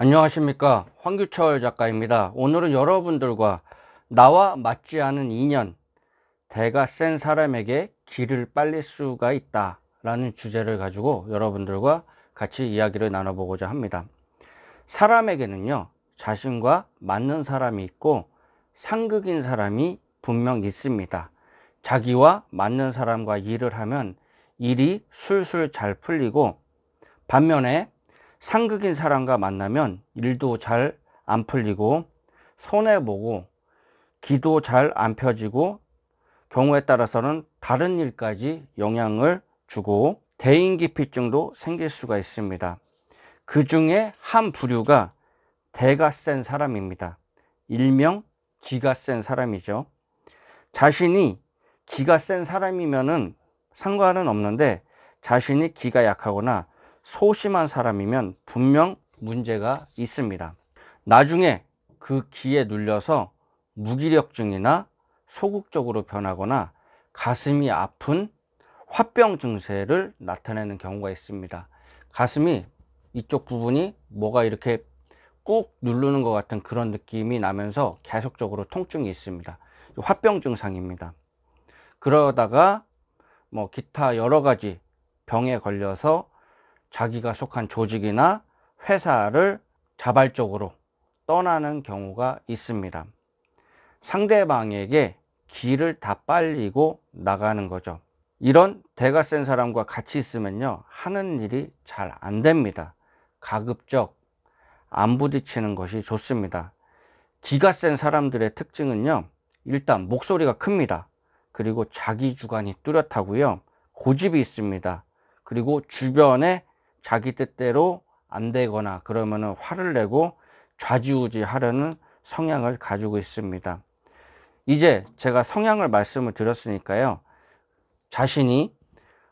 안녕하십니까 황규철 작가입니다 오늘은 여러분들과 나와 맞지 않은 인연 대가 센 사람에게 길을 빨릴 수가 있다 라는 주제를 가지고 여러분들과 같이 이야기를 나눠보고자 합니다 사람에게는요 자신과 맞는 사람이 있고 상극인 사람이 분명 있습니다 자기와 맞는 사람과 일을 하면 일이 술술 잘 풀리고 반면에 상극인 사람과 만나면 일도 잘 안 풀리고 손해보고 기도 잘 안 펴지고 경우에 따라서는 다른 일까지 영향을 주고 대인기피증도 생길 수가 있습니다. 그 중에 한 부류가 대가 센 사람입니다. 일명 기가 센 사람이죠. 자신이 기가 센사람이면 상관은 없는데 자신이 기가 약하거나 소심한 사람이면 분명 문제가 있습니다. 나중에 그 기에 눌려서 무기력증이나 소극적으로 변하거나 가슴이 아픈 화병 증세를 나타내는 경우가 있습니다. 가슴이 이쪽 부분이 뭐가 이렇게 꾹 누르는 것 같은 그런 느낌이 나면서 계속적으로 통증이 있습니다. 화병 증상입니다. 그러다가 뭐 기타 여러 가지 병에 걸려서 자기가 속한 조직이나 회사를 자발적으로 떠나는 경우가 있습니다. 상대방에게 길을 다 빨리고 나가는 거죠. 이런 대가 센 사람과 같이 있으면요. 하는 일이 잘 안 됩니다. 가급적 안 부딪히는 것이 좋습니다. 기가 센 사람들의 특징은요. 일단 목소리가 큽니다. 그리고 자기 주관이 뚜렷하고요. 고집이 있습니다. 그리고 주변에 자기 뜻대로 안 되거나 그러면은 화를 내고 좌지우지 하려는 성향을 가지고 있습니다. 이제 제가 성향을 말씀을 드렸으니까요. 자신이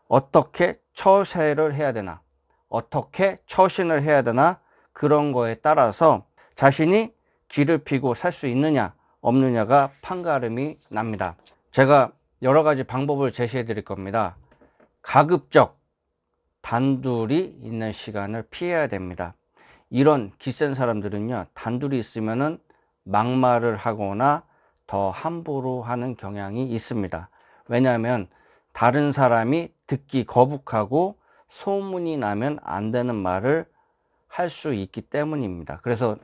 어떻게 처세를 해야 되나, 어떻게 처신을 해야 되나, 그런 거에 따라서 자신이 길을 피고 살 수 있느냐, 없느냐가 판가름이 납니다. 제가 여러 가지 방법을 제시해 드릴 겁니다. 가급적 단둘이 있는 시간을 피해야 됩니다. 이런 기센 사람들은요, 단둘이 있으면은 막말을 하거나 더 함부로 하는 경향이 있습니다. 왜냐하면 다른 사람이 듣기 거북하고 소문이 나면 안 되는 말을 할 수 있기 때문입니다. 그래서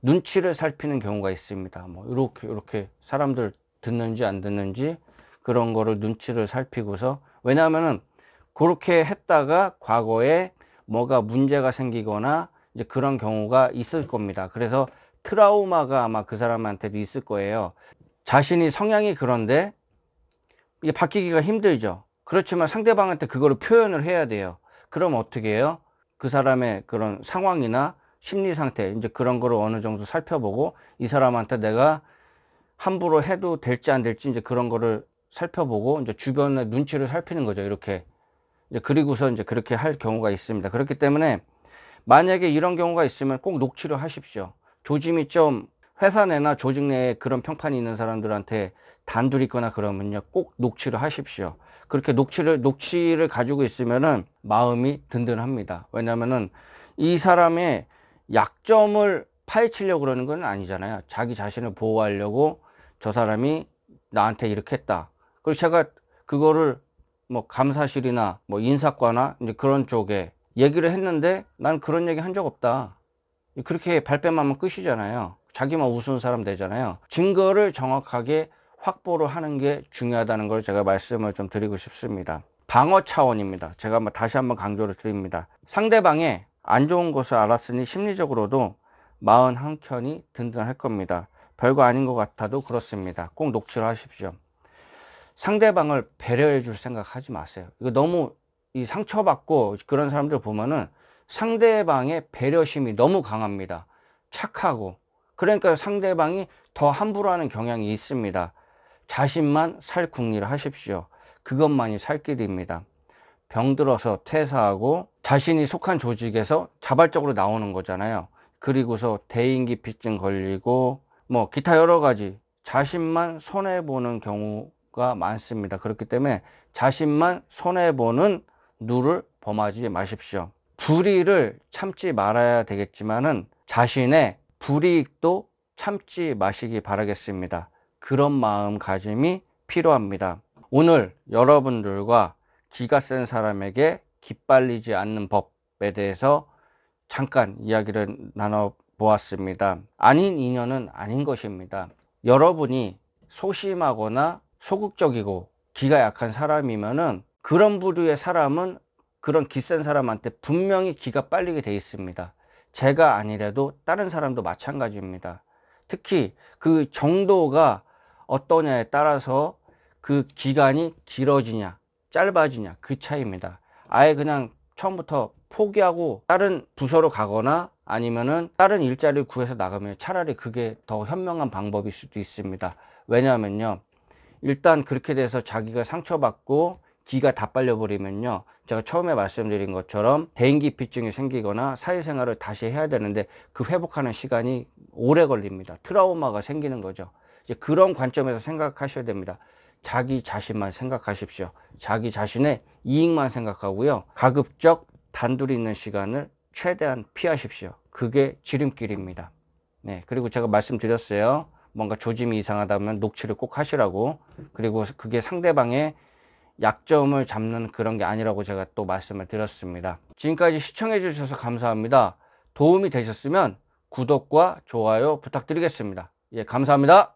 눈치를 살피는 경우가 있습니다. 뭐 이렇게 이렇게 사람들 듣는지 안 듣는지 그런 거를 눈치를 살피고서 왜냐하면은 그렇게 했다가 과거에 뭐가 문제가 생기거나 이제 그런 경우가 있을 겁니다. 그래서 트라우마가 아마 그 사람한테도 있을 거예요. 자신이 성향이 그런데 이게 바뀌기가 힘들죠. 그렇지만 상대방한테 그거를 표현을 해야 돼요. 그럼 어떻게 해요? 그 사람의 그런 상황이나 심리 상태 이제 그런 거를 어느 정도 살펴보고 이 사람한테 내가 함부로 해도 될지 안 될지 이제 그런 거를 살펴보고 이제 주변의 눈치를 살피는 거죠. 이렇게 이제 그리고서 이제 그렇게 할 경우가 있습니다. 그렇기 때문에 만약에 이런 경우가 있으면 꼭 녹취를 하십시오. 조짐이 좀 회사 내나 조직 내에 그런 평판이 있는 사람들한테 단둘이 있거나 그러면요. 꼭 녹취를 하십시오. 그렇게 녹취를, 녹취를 가지고 있으면은 마음이 든든합니다. 왜냐면은 이 사람의 약점을 파헤치려고 그러는 건 아니잖아요. 자기 자신을 보호하려고 저 사람이 나한테 이렇게 했다. 그리고 제가 그거를 뭐 감사실이나 뭐 인사과나 이제 그런 쪽에 얘기를 했는데 난 그런 얘기 한 적 없다. 그렇게 발뺌 하면 끝이잖아요. 자기만 우스운 사람 되잖아요. 증거를 정확하게 확보를 하는 게 중요하다는 걸 제가 말씀을 좀 드리고 싶습니다. 방어 차원입니다. 제가 다시 한번 강조를 드립니다. 상대방의 안 좋은 것을 알았으니 심리적으로도 마흔 한켠이 든든할 겁니다. 별거 아닌 것 같아도 그렇습니다. 꼭 녹취를 하십시오. 상대방을 배려해 줄 생각 하지 마세요. 이거 너무 이 상처받고 그런 사람들 보면은 상대방의 배려심이 너무 강합니다. 착하고. 그러니까 상대방이 더 함부로 하는 경향이 있습니다. 자신만 살 궁리를 하십시오. 그것만이 살 길입니다. 병들어서 퇴사하고 자신이 속한 조직에서 자발적으로 나오는 거잖아요. 그리고서 대인기피증 걸리고 뭐 기타 여러 가지 자신만 손해보는 경우 가 많습니다. 그렇기 때문에 자신만 손해보는 누를 범하지 마십시오. 불의를 참지 말아야 되겠지만은 자신의 불이익도 참지 마시기 바라겠습니다. 그런 마음가짐이 필요합니다. 오늘 여러분들과 기가 센 사람에게 기빨리지 않는 법에 대해서 잠깐 이야기를 나눠보았습니다. 아닌 인연은 아닌 것입니다. 여러분이 소심하거나 소극적이고 기가 약한 사람이면은 그런 부류의 사람은 그런 기센 사람한테 분명히 기가 빨리게 돼 있습니다. 제가 아니래도 다른 사람도 마찬가지입니다. 특히 그 정도가 어떠냐에 따라서 그 기간이 길어지냐 짧아지냐 그 차이입니다. 아예 그냥 처음부터 포기하고 다른 부서로 가거나 아니면은 다른 일자리를 구해서 나가면 차라리 그게 더 현명한 방법일 수도 있습니다. 왜냐하면요. 일단 그렇게 돼서 자기가 상처받고 기가 다 빨려버리면요. 제가 처음에 말씀드린 것처럼 대인기피증이 생기거나 사회생활을 다시 해야 되는데 그 회복하는 시간이 오래 걸립니다. 트라우마가 생기는 거죠. 이제 그런 관점에서 생각하셔야 됩니다. 자기 자신만 생각하십시오. 자기 자신의 이익만 생각하고요. 가급적 단둘이 있는 시간을 최대한 피하십시오. 그게 지름길입니다. 네, 그리고 제가 말씀드렸어요. 뭔가 조짐이 이상하다면 녹취를 꼭 하시라고 그리고 그게 상대방의 약점을 잡는 그런 게 아니라고 제가 또 말씀을 드렸습니다. 지금까지 시청해 주셔서 감사합니다. 도움이 되셨으면 구독과 좋아요 부탁드리겠습니다. 예, 감사합니다.